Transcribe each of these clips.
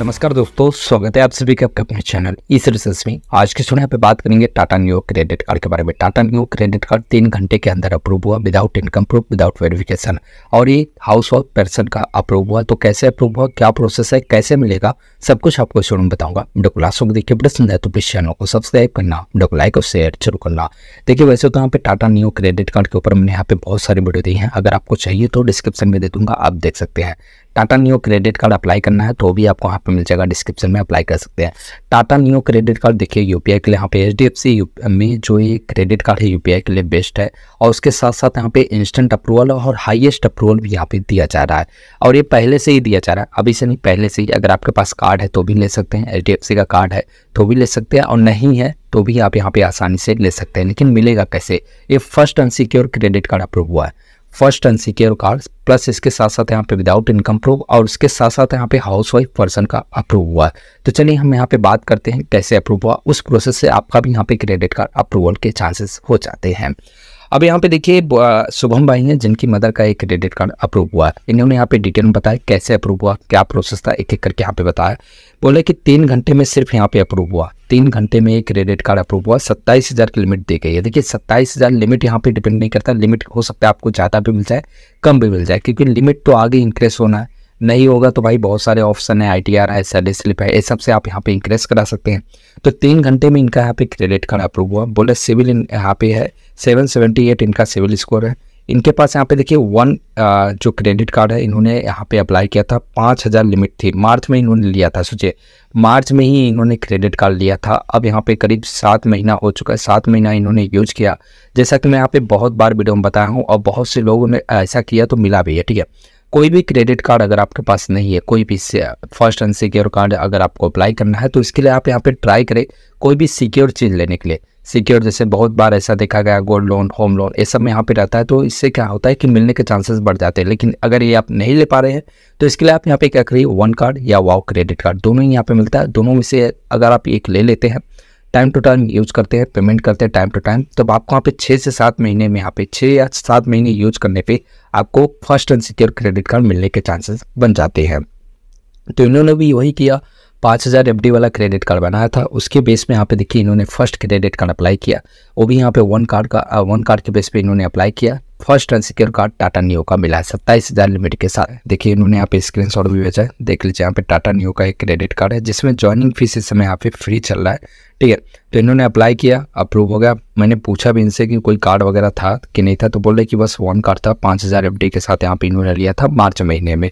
नमस्कार दोस्तों स्वागत है आप सभी के आपके अपने चैनल ई रिसर्स में आज के सुने पे बात करेंगे टाटा न्यू क्रेडिट कार्ड के बारे में टाटा न्यू क्रेडिट कार्ड तीन घंटे के अंदर अप्रूव हुआ without income proof without verification और ये हाउस ऑफ पर्सन का अप्रूव हुआ तो कैसे अप्रूव हुआ क्या प्रोसेस है कैसे मिलेगा सब कुछ आपको शुरू में बताऊंगा वीडियो को लास्ट देखिए पसंद है तो प्लीज चैनल को सब्सक्राइब करना वीडियो को लाइक और शेयर जरूर करना देखिए वैसे तो यहाँ पे टाटा न्यू क्रेडिट कार्ड के ऊपर मैंने यहाँ पे बहुत सारी वीडियो दी है अगर आपको चाहिए तो डिस्क्रिप्शन में दे दूंगा आप देख सकते हैं Tata Neu credit card apply करना है तो भी आपको यहाँ पे मिल जाएगा डिस्क्रिप्शन में अप्लाई कर सकते हैं टाटा न्यू क्रेडिट कार्ड देखिए यूपीआई के लिए यहाँ पे एच डी एफ सी में जो ये क्रेडिट कार्ड है यूपीआई के लिए बेस्ट है और उसके साथ साथ यहाँ पे इंस्टेंट अप्रूवल और हाइएस्ट अप्रूवल भी यहाँ पे दिया जा रहा है और ये पहले से ही दिया जा रहा है अभी से नहीं पहले से ही अगर आपके पास कार्ड है तो भी ले सकते हैं एच का कार्ड है तो भी ले सकते हैं और नहीं है तो भी आप यहाँ पे आसानी से ले सकते हैं लेकिन मिलेगा कैसे ये first unsecure credit card approve हुआ है फर्स्ट अनसिक्योर कार्ड प्लस इसके साथ साथ यहाँ पे विदाउट इनकम प्रूफ और उसके साथ साथ यहाँ पे हाउस वाइफ पर्सन का अप्रूव हुआ है तो चलिए हम यहाँ पे बात करते हैं कैसे अप्रूव हुआ उस प्रोसेस से आपका भी यहाँ पे क्रेडिट कार्ड अप्रूवल के चांसेस हो जाते हैं अब यहाँ पे देखिए शुभम भाई हैं जिनकी मदर का एक क्रेडिट कार्ड अप्रूव हुआ है इन्होंने यहाँ पे डिटेल में बताया कैसे अप्रूव हुआ क्या प्रोसेस था एक एक करके यहाँ पे बताया बोले कि तीन घंटे में सिर्फ यहाँ पे अप्रूव हुआ तीन घंटे में एक क्रेडिट कार्ड अप्रूव हुआ सत्ताईस हज़ार की लिमिट दी गई है देखिए सत्ताईस हज़ार लिमिट यहाँ पे डिपेंड नहीं करता लिमिट हो सकता है आपको ज़्यादा भी मिल जाए कम भी मिल जाए क्योंकि लिमिट तो आगे इंक्रीज होना है नहीं होगा तो भाई बहुत सारे ऑप्शन है आई टी आर है सैलरी स्लिप है ये सब से आप यहाँ पे इंक्रेस करा सकते हैं तो तीन घंटे में इनका यहाँ पे क्रेडिट कार्ड अप्रूव हुआ बोले सिविल यहाँ पे है सेवन सेवेंटी एट इनका सिविल स्कोर है इनके पास यहाँ पे देखिए वन जो क्रेडिट कार्ड है इन्होंने यहाँ पे अप्लाई किया था पाँच हज़ार लिमिट थी मार्च में इन्होंने लिया था सोचिए मार्च में ही इन्होंने क्रेडिट कार्ड लिया था अब यहाँ पे करीब सात महीना हो चुका है सात महीना इन्होंने यूज किया जैसा कि मैं यहाँ पे बहुत बार वीडियो में बताया हूँ और बहुत से लोगों ने ऐसा किया तो मिला भी है ठीक है कोई भी क्रेडिट कार्ड अगर आपके पास नहीं है कोई भी फर्स्ट अनसिक्योर कार्ड अगर आपको अप्लाई करना है तो इसके लिए आप यहाँ पे ट्राई करें कोई भी सिक्योर चीज़ लेने के लिए सिक्योर जैसे बहुत बार ऐसा देखा गया गोल्ड लोन होम लोन ये सब में यहाँ पे रहता है तो इससे क्या होता है कि मिलने के चांसेस बढ़ जाते हैं लेकिन अगर ये आप नहीं ले पा रहे हैं तो इसके लिए आप यहाँ पे क्या करिए वन कार्ड या वाओ क्रेडिट कार्ड दोनों ही यहाँ पे मिलता है दोनों में से अगर आप एक ले लेते हैं टाइम टू टाइम यूज़ करते हैं पेमेंट करते हैं टाइम टू टाइम तब आपको वहाँ पे छः से सात महीने में यहाँ पे छः या सात महीने यूज करने पे आपको फर्स्ट अनसिक्योर क्रेडिट कार्ड मिलने के चांसेस बन जाते हैं तो इन्होंने भी वही किया पाँच हज़ार एफ वाला क्रेडिट कार्ड बनाया था उसके बेस में यहाँ पे देखिए इन्होंने फर्स्ट क्रेडिट कार्ड अप्लाई किया वो भी यहाँ पे वन कार्ड का वन कार्ड के बेस पे इन्होंने अप्लाई किया first secure card Tata Neu का मिला है सत्ताईस हज़ार लिमिट के साथ देखिए इन्होंने यहाँ पे स्क्रीन शॉट भी भेजा है देख लीजिए यहाँ पे टाटा न्यू का एक क्रेडिट कार्ड है जिसमें ज्वाइनिंग फीस इस समय यहाँ पे फ्री चल रहा है ठीक है तो इन्होंने अप्लाई किया अप्रूव हो गया मैंने पूछा भी इनसे कि कोई कार्ड वगैरह था कि नहीं था तो बोल रहे कि बस वन कार्ड था पाँच हज़ार के साथ यहाँ पे इन्होंने लिया था मार्च महीने में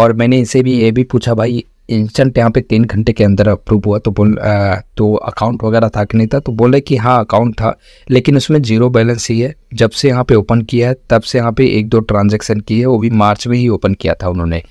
और मैंने इनसे भी ये भी पूछा भाई इंस्टेंट यहाँ पे तीन घंटे के अंदर अप्रूव हुआ तो बोल आ, तो अकाउंट वगैरह था कि नहीं था तो बोले कि हाँ अकाउंट था लेकिन उसमें जीरो बैलेंस ही है जब से यहाँ पे ओपन किया है तब से यहाँ पे एक दो ट्रांजेक्शन की है वो भी मार्च में ही ओपन किया था उन्होंने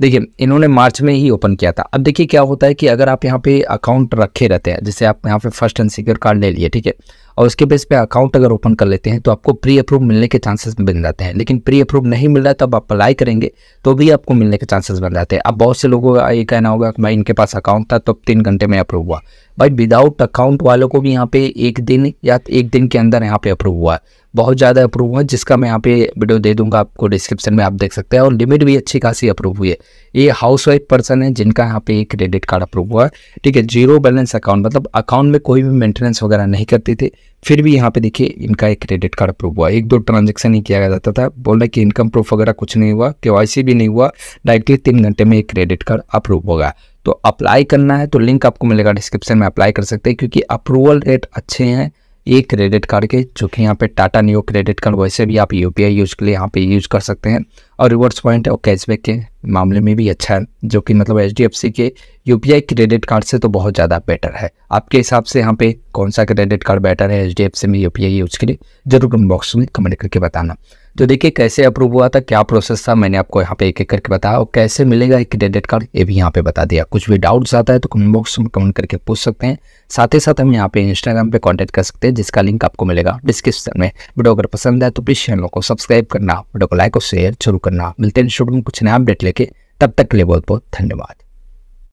देखिए इन्होंने मार्च में ही ओपन किया था अब देखिए क्या होता है कि अगर आप यहाँ पे अकाउंट रखे रहते हैं जैसे आप यहाँ पे फर्स्ट एंड सिक्योर कार्ड ले लिए ठीक है और उसके बेस पे अकाउंट अगर ओपन कर लेते हैं तो आपको प्री अप्रूव मिलने के चांसेस बन जाते हैं लेकिन प्री अप्रूव नहीं मिल रहा तब आप अप्लाई करेंगे तो भी आपको मिलने के चांसेस बन जाते हैं अब बहुत से लोगों का ये कहना होगा कि भाई इनके पास अकाउंट था तो तीन घंटे में अप्रूव हुआ भाई विदाउट अकाउंट वालों को भी यहाँ पे एक दिन या एक दिन के अंदर यहाँ पे अप्रूव हुआ है बहुत ज़्यादा अप्रूव हुआ जिसका मैं यहाँ पे वीडियो दे दूंगा आपको डिस्क्रिप्शन में आप देख सकते हैं और लिमिट भी अच्छी खासी अप्रूव हुई है ये हाउस वाइफ पर्सन है जिनका यहाँ पे क्रेडिट कार्ड अप्रूव हुआ है ठीक है जीरो बैलेंस अकाउंट मतलब अकाउंट में कोई भी मेंटेनेंस वगैरह नहीं करते थे फिर भी यहाँ पे देखिए इनका एक क्रेडिट कार्ड अप्रूव हुआ एक दो ट्रांजेक्शन ही किया जाता था बोल रहे कि इनकम प्रूफ वगैरह कुछ नहीं हुआ के भी नहीं हुआ डायरेक्टली तीन घंटे में एक क्रेडिट कार्ड अप्रूव होगा तो अप्लाई करना है तो लिंक आपको मिलेगा डिस्क्रिप्शन में अप्लाई कर सकते हैं क्योंकि अप्रूवल रेट अच्छे हैं ये क्रेडिट कार्ड के जो कि यहाँ पे टाटा न्यू क्रेडिट कार्ड वैसे भी आप यू यूज के लिए यहाँ पे यूज कर सकते हैं और रिवर्स पॉइंट और कैशबैक के मामले में भी अच्छा है जो कि मतलब एच के यू क्रेडिट कार्ड से तो बहुत ज़्यादा बेटर है आपके हिसाब से यहाँ पे कौन सा क्रेडिट कार्ड बेटर है एच में यू यूज के लिए जरूर कमेंट बॉक्स में कमेंट करके बताना तो देखिए कैसे अप्रूव हुआ था क्या प्रोसेस था मैंने आपको यहाँ पे एक एक करके बताया और कैसे मिलेगा एक क्रेडिट कार्ड ये भी यहाँ पे बता दिया कुछ भी डाउट्स आता है तो कमेंट बॉक्स में कमेंट करके पूछ सकते हैं साथ ही साथ हम यहाँ पे इंस्टाग्राम पे कांटेक्ट कर सकते हैं जिसका लिंक आपको मिलेगा डिस्क्रिप्शन में वीडियो अगर पसंद है तो प्लीज़ चैनल को सब्सक्राइब करना वीडियो को लाइक और शेयर जरूर करना मिलते हैं शुभ कुछ नया अपडेट लेके तब तक के लिए बहुत बहुत धन्यवाद